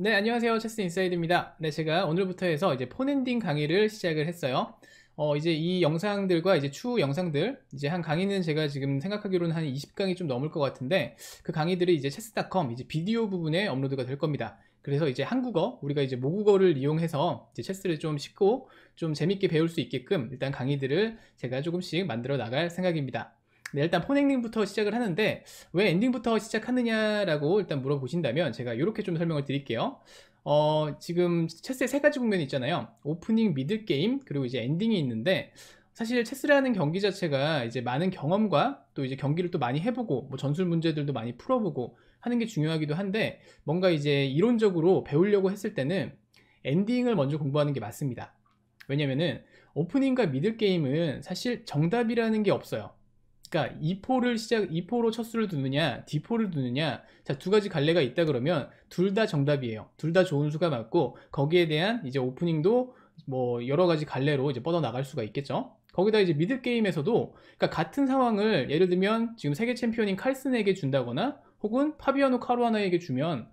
네 안녕하세요 체스 인사이드입니다 네 제가 오늘부터 해서 이제 포엔딩 강의를 시작을 했어요 어 이제 이 영상들과 이제 추후 영상들 이제 한 강의는 제가 지금 생각하기로는 한 20강이 좀 넘을 것 같은데 그 강의들이 이제 체스닷컴 이제 비디오 부분에 업로드가 될 겁니다 그래서 이제 한국어 우리가 이제 모국어를 이용해서 이제 체스를 좀 쉽고 좀 재밌게 배울 수 있게끔 일단 강의들을 제가 조금씩 만들어 나갈 생각입니다 네, 일단 폰행님부터 시작을 하는데 왜 엔딩부터 시작하느냐라고 일단 물어보신다면 제가 이렇게 좀 설명을 드릴게요. 어, 지금 체스의 세 가지 국면이 있잖아요. 오프닝, 미드 게임, 그리고 이제 엔딩이 있는데 사실 체스라는 경기 자체가 이제 많은 경험과 또 이제 경기를 또 많이 해보고 뭐 전술 문제들도 많이 풀어보고 하는 게 중요하기도 한데 뭔가 이제 이론적으로 배우려고 했을 때는 엔딩을 먼저 공부하는 게 맞습니다. 왜냐면은 오프닝과 미드 게임은 사실 정답이라는 게 없어요. 그러니까 2포를 시작 2포로 첫수를 두느냐 D포를 두느냐 자 두 가지 갈래가 있다 그러면 둘 다 정답이에요 둘 다 좋은 수가 맞고 거기에 대한 이제 오프닝도 뭐 여러 가지 갈래로 이제 뻗어 나갈 수가 있겠죠 거기다 이제 미드 게임에서도 그러니까 같은 상황을 예를 들면 지금 세계 챔피언인 칼슨에게 준다거나 혹은 파비아노 카루아나에게 주면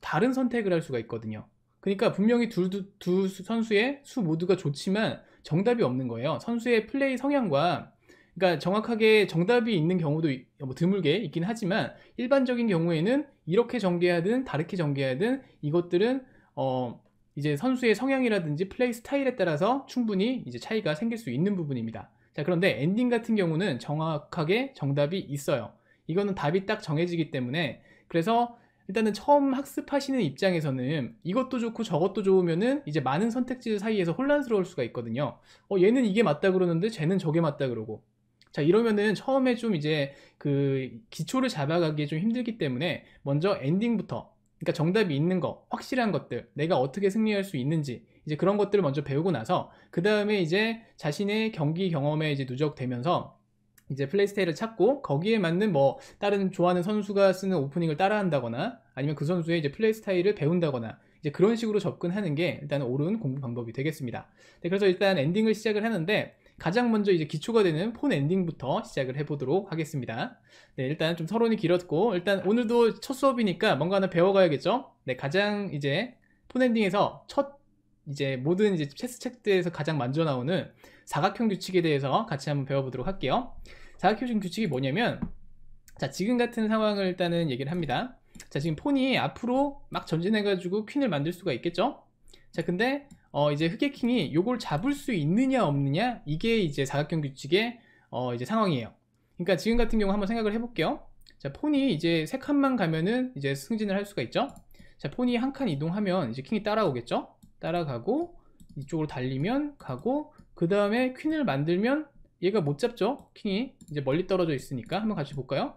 다른 선택을 할 수가 있거든요 그러니까 분명히 둘, 두, 두 선수의 수 모두가 좋지만 정답이 없는 거예요 선수의 플레이 성향과 그러니까 정확하게 정답이 있는 경우도 뭐 드물게 있긴 하지만 일반적인 경우에는 이렇게 전개하든 다르게 전개하든 이것들은 어 이제 선수의 성향이라든지 플레이 스타일에 따라서 충분히 이제 차이가 생길 수 있는 부분입니다. 자 그런데 엔딩 같은 경우는 정확하게 정답이 있어요. 이거는 답이 딱 정해지기 때문에 그래서 일단은 처음 학습하시는 입장에서는 이것도 좋고 저것도 좋으면은 이제 많은 선택지 사이에서 혼란스러울 수가 있거든요. 어, 얘는 이게 맞다 그러는데 쟤는 저게 맞다 그러고 자 이러면은 처음에 좀 이제 그 기초를 잡아가기 좀 힘들기 때문에 먼저 엔딩부터 그러니까 정답이 있는 거 확실한 것들 내가 어떻게 승리할 수 있는지 이제 그런 것들을 먼저 배우고 나서 그 다음에 이제 자신의 경기 경험에 이제 누적되면서 이제 플레이스테이를 찾고 거기에 맞는 뭐 다른 좋아하는 선수가 쓰는 오프닝을 따라한다거나 아니면 그 선수의 이제 플레이 스타일을 배운다거나 이제 그런 식으로 접근하는 게 일단 옳은 공부 방법이 되겠습니다. 네, 그래서 일단 엔딩을 시작을 하는데 가장 먼저 이제 기초가 되는 폰 엔딩부터 시작을 해보도록 하겠습니다. 네, 일단 좀 서론이 길었고, 일단 오늘도 첫 수업이니까 뭔가 하나 배워가야겠죠? 네, 가장 이제 폰 엔딩에서 첫 이제 모든 이제 체스 책들에서 가장 먼저 나오는 사각형 규칙에 대해서 같이 한번 배워보도록 할게요. 사각형 규칙이 뭐냐면, 자, 지금 같은 상황을 일단은 얘기를 합니다. 자, 지금 폰이 앞으로 막 전진해가지고 퀸을 만들 수가 있겠죠? 자, 근데 어 이제 흑해킹이 요걸 잡을 수 있느냐 없느냐 이게 이제 사각형 규칙의 어 이제 상황이에요 그러니까 지금 같은 경우 한번 생각을 해볼게요 자 폰이 이제 세 칸만 가면은 이제 승진을 할 수가 있죠 자 폰이 한 칸 이동하면 이제 킹이 따라오겠죠 따라가고 이쪽으로 달리면 가고 그 다음에 퀸을 만들면 얘가 못 잡죠 킹이 이제 멀리 떨어져 있으니까 한번 같이 볼까요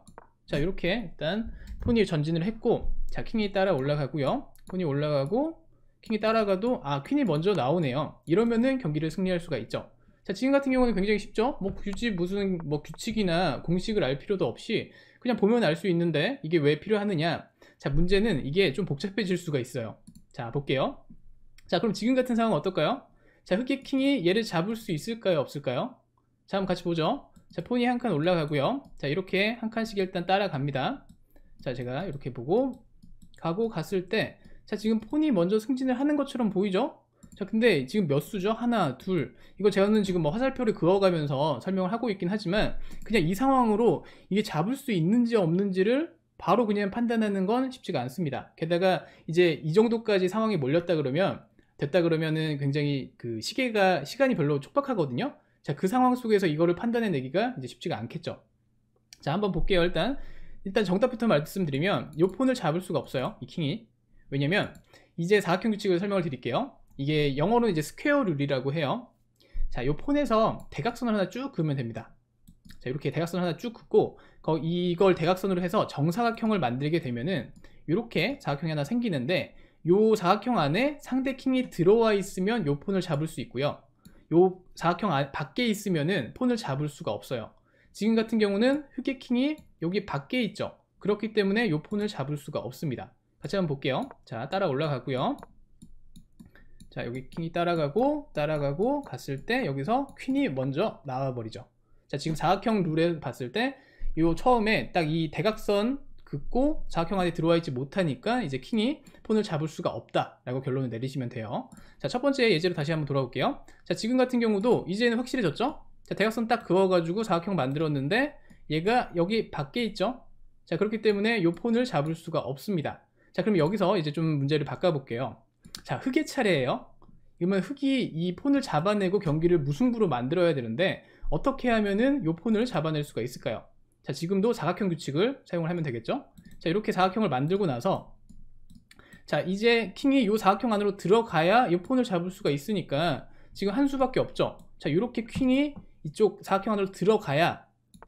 자 이렇게 일단 폰이 전진을 했고 자 킹이 따라 올라가고요 폰이 올라가고 킹이 따라가도 아 퀸이 먼저 나오네요 이러면은 경기를 승리할 수가 있죠 자 지금 같은 경우는 굉장히 쉽죠 뭐 굳이 무슨 뭐 규칙이나 공식을 알 필요도 없이 그냥 보면 알 수 있는데 이게 왜 필요하느냐 자 문제는 이게 좀 복잡해질 수가 있어요 자 볼게요 자 그럼 지금 같은 상황 어떨까요 자 흑의 킹이 얘를 잡을 수 있을까요 없을까요 자 한번 같이 보죠 자 폰이 한 칸 올라가고요 자 이렇게 한 칸씩 일단 따라갑니다 자 제가 이렇게 보고 가고 갔을 때자 지금 폰이 먼저 승진을 하는 것처럼 보이죠? 자 근데 지금 몇 수죠? 하나 둘 이거 제가는 지금 뭐 화살표를 그어가면서 설명을 하고 있긴 하지만 그냥 이 상황으로 이게 잡을 수 있는지 없는지를 바로 그냥 판단하는 건 쉽지가 않습니다 게다가 이제 이 정도까지 상황이 몰렸다 그러면 됐다 그러면은 굉장히 그 시계가 시간이 별로 촉박하거든요 자 그 상황 속에서 이거를 판단해내기가 이제 쉽지가 않겠죠 자 한번 볼게요 일단 일단 정답부터 말씀드리면 이 폰을 잡을 수가 없어요 이 킹이 왜냐면 이제 사각형 규칙을 설명을 드릴게요 이게 영어로는 이제 스퀘어 룰이라고 해요 자, 이 폰에서 대각선을 하나 쭉 그으면 됩니다. 자, 이렇게 대각선을 하나 쭉 긋고 거, 이걸 대각선으로 해서 정사각형을 만들게 되면은 이렇게 사각형이 하나 생기는데 요 사각형 안에 상대 킹이 들어와 있으면 요 폰을 잡을 수 있고요. 요 사각형 안, 밖에 있으면은 폰을 잡을 수가 없어요. 지금 같은 경우는 흑의 킹이 여기 밖에 있죠. 그렇기 때문에 요 폰을 잡을 수가 없습니다. 같이 한번 볼게요 자 따라 올라가고요 자 여기 킹이 따라가고 따라가고 갔을 때 여기서 퀸이 먼저 나와 버리죠 자 지금 사각형 룰에 봤을 때 요 처음에 딱 이 대각선 긋고 사각형 안에 들어와 있지 못하니까 이제 킹이 폰을 잡을 수가 없다 라고 결론을 내리시면 돼요 자 첫 번째 예제로 다시 한번 돌아올게요 자 지금 같은 경우도 이제는 확실해졌죠 자 대각선 딱 그어 가지고 사각형 만들었는데 얘가 여기 밖에 있죠 자 그렇기 때문에 요 폰을 잡을 수가 없습니다 자 그럼 여기서 이제 좀 문제를 바꿔볼게요 자 흑의 차례예요 그러면 흑이 이 폰을 잡아내고 경기를 무승부로 만들어야 되는데 어떻게 하면은 요 폰을 잡아낼 수가 있을까요 자 지금도 사각형 규칙을 사용을 하면 되겠죠 자 이렇게 사각형을 만들고 나서 자 이제 킹이 요 사각형 안으로 들어가야 요 폰을 잡을 수가 있으니까 지금 한 수밖에 없죠 자 이렇게 킹이 이쪽 사각형 안으로 들어가야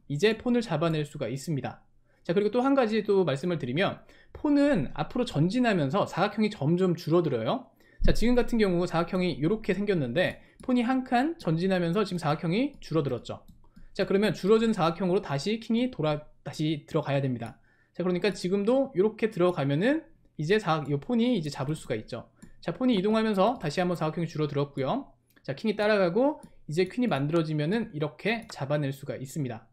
이제 폰을 잡아낼 수가 있습니다 자 그리고 또 한 가지 또 말씀을 드리면 폰은 앞으로 전진하면서 사각형이 점점 줄어들어요 자 지금 같은 경우 사각형이 이렇게 생겼는데 폰이 한 칸 전진하면서 지금 사각형이 줄어들었죠 자 그러면 줄어든 사각형으로 다시 킹이 돌아 다시 들어가야 됩니다 자 그러니까 지금도 이렇게 들어가면은 이제 사각 요 폰이 이제 잡을 수가 있죠 자 폰이 이동하면서 다시 한번 사각형이 줄어들었고요 자 킹이 따라가고 이제 퀸이 만들어지면은 이렇게 잡아낼 수가 있습니다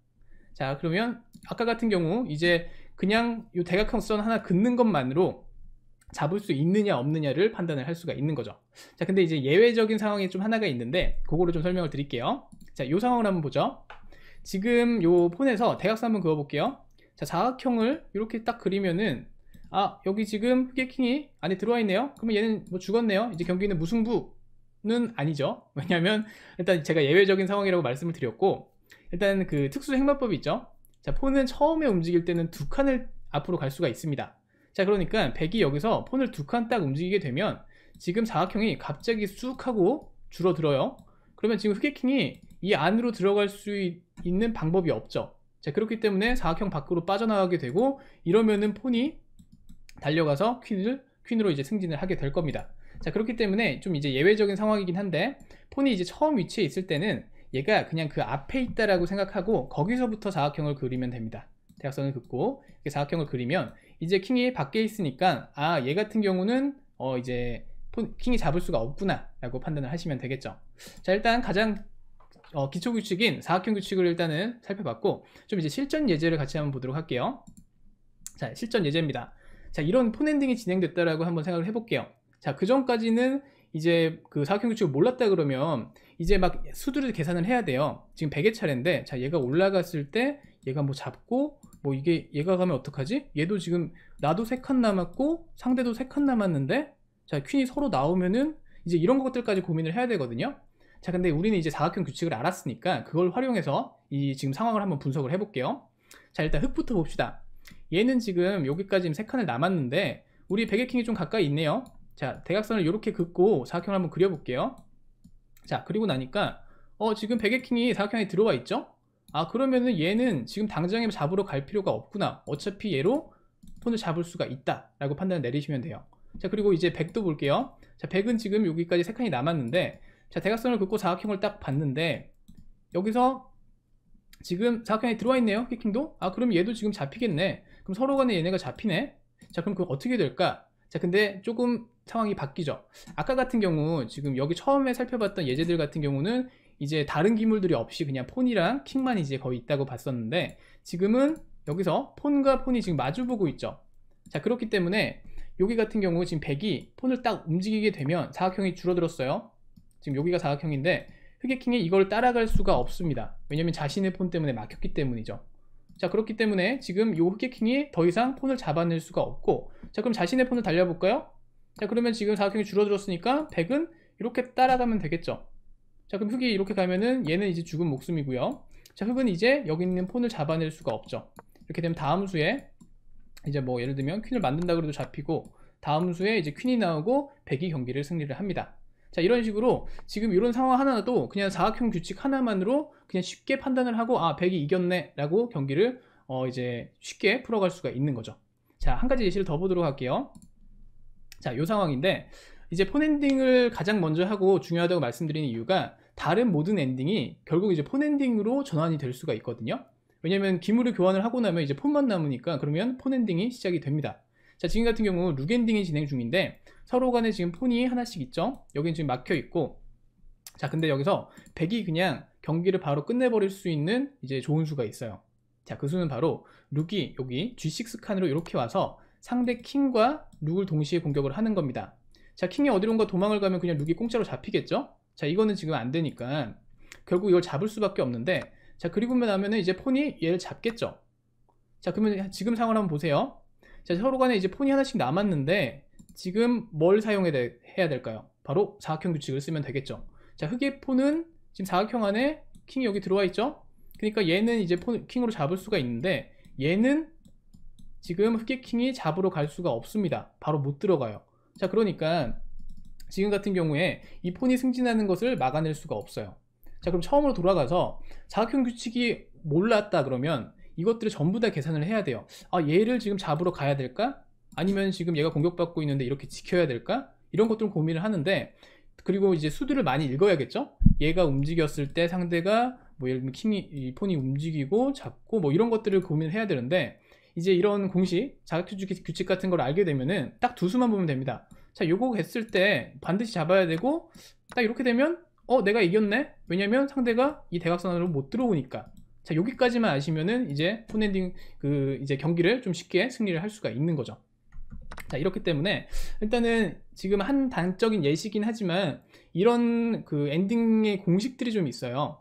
자 그러면 아까 같은 경우 이제 그냥 이 대각형선 하나 긋는 것만으로 잡을 수 있느냐 없느냐를 판단을 할 수가 있는 거죠 자 근데 이제 예외적인 상황이 좀 하나가 있는데 그거를 좀 설명을 드릴게요 자 이 상황을 한번 보죠 지금 요 폰에서 대각선 한번 그어 볼게요 자 사각형을 이렇게 딱 그리면은 아 여기 지금 흑개킹이 안에 들어와 있네요 그러면 얘는 뭐 죽었네요 이제 경기는 무승부는 아니죠 왜냐하면 일단 제가 예외적인 상황이라고 말씀을 드렸고 일단 그 특수 행방법이 있죠 자 폰은 처음에 움직일 때는 두 칸을 앞으로 갈 수가 있습니다 자 그러니까 100이 여기서 폰을 두 칸 딱 움직이게 되면 지금 사각형이 갑자기 쑥 하고 줄어들어요 그러면 지금 흑해킹이 이 안으로 들어갈 수 있, 는 방법이 없죠 자 그렇기 때문에 사각형 밖으로 빠져나가게 되고 이러면은 폰이 달려가서 퀸을 퀸으로 이제 승진을 하게 될 겁니다 자 그렇기 때문에 좀 이제 예외적인 상황이긴 한데 폰이 이제 처음 위치에 있을 때는 얘가 그냥 그 앞에 있다라고 생각하고 거기서부터 사각형을 그리면 됩니다 대각선을 긋고 이렇게 사각형을 그리면 이제 킹이 밖에 있으니까 아 얘 같은 경우는 어 이제 킹이 잡을 수가 없구나 라고 판단을 하시면 되겠죠 자 일단 가장 어, 기초 규칙인 사각형 규칙을 일단은 살펴봤고 좀 이제 실전 예제를 같이 한번 보도록 할게요 자 실전 예제입니다 자 이런 폰엔딩이 진행됐다라고 한번 생각을 해볼게요 자 그 전까지는 이제 그 사각형규칙을 몰랐다 그러면 이제 막 수두를 계산을 해야 돼요 지금 100의 차례인데 자 얘가 올라갔을 때 얘가 뭐 잡고 뭐 이게 얘가 가면 어떡하지? 얘도 지금 나도 3칸 남았고 상대도 3칸 남았는데 자 퀸이 서로 나오면은 이제 이런 것들까지 고민을 해야 되거든요 자 근데 우리는 이제 사각형 규칙을 알았으니까 그걸 활용해서 이 지금 상황을 한번 분석을 해볼게요 자 일단 흙부터 봅시다 얘는 지금 여기까지 3 칸을 남았는데 우리 백의 킹이 좀 가까이 있네요 자 대각선을 이렇게 긋고 사각형을 한번 그려볼게요 자 그리고 나니까 어 지금 백의킹이 사각형에 들어와 있죠 아 그러면은 얘는 지금 당장에 잡으러 갈 필요가 없구나 어차피 얘로 톤을 잡을 수가 있다 라고 판단을 내리시면 돼요 자 그리고 이제 백도 볼게요 자 백은 지금 여기까지 세 칸이 남았는데 자 대각선을 긋고 사각형을 딱 봤는데 여기서 지금 사각형에 들어와 있네요 해킹도 아 그럼 얘도 지금 잡히겠네 그럼 서로 간에 얘네가 잡히네 자 그럼 그거 어떻게 될까 자 근데 조금 상황이 바뀌죠 아까 같은 경우 지금 여기 처음에 살펴봤던 예제들 같은 경우는 이제 다른 기물들이 없이 그냥 폰이랑 킹만 이제 거의 있다고 봤었는데 지금은 여기서 폰과 폰이 지금 마주보고 있죠 자 그렇기 때문에 여기 같은 경우 지금 100이 폰을 딱 움직이게 되면 사각형이 줄어들었어요 지금 여기가 사각형인데 흑의킹이 이걸 따라갈 수가 없습니다 왜냐면 자신의 폰 때문에 막혔기 때문이죠 자 그렇기 때문에 지금 요 흑의킹이 더 이상 폰을 잡아낼 수가 없고 자 그럼 자신의 폰을 달려볼까요? 자 그러면 지금 사각형이 줄어들었으니까 100은 이렇게 따라가면 되겠죠 자 그럼 흙이 이렇게 가면은 얘는 이제 죽은 목숨이고요 자 흙은 이제 여기 있는 폰을 잡아낼 수가 없죠 이렇게 되면 다음 수에 이제 뭐 예를 들면 퀸을 만든다 그래도 잡히고 다음 수에 이제 퀸이 나오고 100이 경기를 승리를 합니다 자 이런 식으로 지금 이런 상황 하나도 그냥 사각형 규칙 하나만으로 그냥 쉽게 판단을 하고 아 100이 이겼네 라고 경기를 어 이제 쉽게 풀어갈 수가 있는 거죠 자 한 가지 예시를 더 보도록 할게요 자, 요 상황인데 이제 폰엔딩을 가장 먼저 하고 중요하다고 말씀드리는 이유가 다른 모든 엔딩이 결국 이제 폰엔딩으로 전환이 될 수가 있거든요. 왜냐면 기물을 교환을 하고 나면 이제 폰만 남으니까 그러면 폰엔딩이 시작이 됩니다. 자, 지금 같은 경우 룩엔딩이 진행 중인데 서로 간에 지금 폰이 하나씩 있죠. 여긴 지금 막혀 있고 자, 근데 여기서 100이 그냥 경기를 바로 끝내버릴 수 있는 이제 좋은 수가 있어요. 자, 그 수는 바로 룩이 여기 G6 칸으로 이렇게 와서 상대 킹과 룩을 동시에 공격을 하는 겁니다 자 킹이 어디론가 도망을 가면 그냥 룩이 공짜로 잡히겠죠 자 이거는 지금 안 되니까 결국 이걸 잡을 수밖에 없는데 자 그리고 나면은 이제 폰이 얘를 잡겠죠 자 그러면 지금 상황을 한번 보세요 자 서로 간에 이제 폰이 하나씩 남았는데 지금 뭘 사용해야 될까요 바로 사각형 규칙을 쓰면 되겠죠 자 흑의 폰은 지금 사각형 안에 킹이 여기 들어와 있죠 그러니까 얘는 이제 폰, 킹으로 잡을 수가 있는데 얘는 지금 흑객킹이 잡으러 갈 수가 없습니다. 바로 못 들어가요. 자 그러니까 지금 같은 경우에 이 폰이 승진하는 것을 막아낼 수가 없어요. 자 그럼 처음으로 돌아가서 자각형 규칙이 몰랐다 그러면 이것들을 전부 다 계산을 해야 돼요. 아 얘를 지금 잡으러 가야 될까? 아니면 지금 얘가 공격받고 있는데 이렇게 지켜야 될까? 이런 것들을 고민을 하는데 그리고 이제 수들을 많이 읽어야겠죠? 얘가 움직였을 때 상대가 뭐 예를 들면 킹이 폰이 움직이고 잡고 뭐 이런 것들을 고민해야 을 되는데 이제 이런 공식, 자격규칙 규칙 같은 걸 알게 되면은 딱 두 수만 보면 됩니다. 자, 요거 했을 때 반드시 잡아야 되고 딱 이렇게 되면 어, 내가 이겼네? 왜냐면 상대가 이 대각선 으로못 들어오니까. 자, 여기까지만 아시면은 이제 폰엔딩 그 이제 경기를 좀 쉽게 승리를 할 수가 있는 거죠. 자, 이렇기 때문에 일단은 지금 한 단적인 예시긴 하지만 이런 그 엔딩의 공식들이 좀 있어요.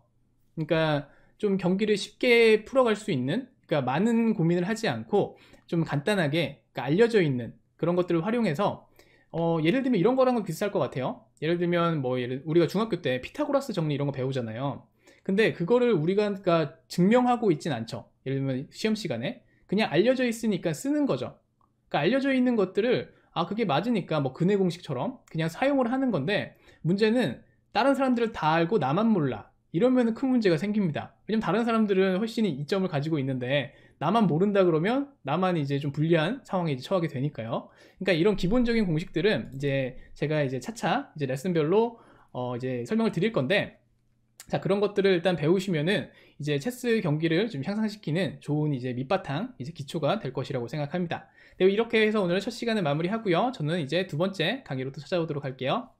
그러니까 좀 경기를 쉽게 풀어갈 수 있는 그러니까 많은 고민을 하지 않고 좀 간단하게 그러니까 알려져 있는 그런 것들을 활용해서 어, 예를 들면 이런 거랑은 비슷할 것 같아요. 예를 들면 뭐 예를, 우리가 중학교 때 피타고라스 정리 이런 거 배우잖아요. 근데 그거를 우리가 그러니까 증명하고 있진 않죠. 예를 들면 시험 시간에 그냥 알려져 있으니까 쓰는 거죠. 그러니까 알려져 있는 것들을 아 그게 맞으니까 뭐근의 공식처럼 그냥 사용을 하는 건데 문제는 다른 사람들을 다 알고 나만 몰라. 이러면 큰 문제가 생깁니다 왜냐면 다른 사람들은 훨씬 이점을 가지고 있는데 나만 모른다 그러면 나만 이제 좀 불리한 상황에 이제 처하게 되니까요 그러니까 이런 기본적인 공식들은 이제 제가 이제 차차 이제 레슨별로 어 이제 설명을 드릴 건데 자 그런 것들을 일단 배우시면은 이제 체스 경기를 좀 향상시키는 좋은 이제 밑바탕 이제 기초가 될 것이라고 생각합니다. 네, 이렇게 해서 오늘 첫 시간을 마무리하고요. 저는 이제 두 번째 강의로 또 찾아오도록 할게요.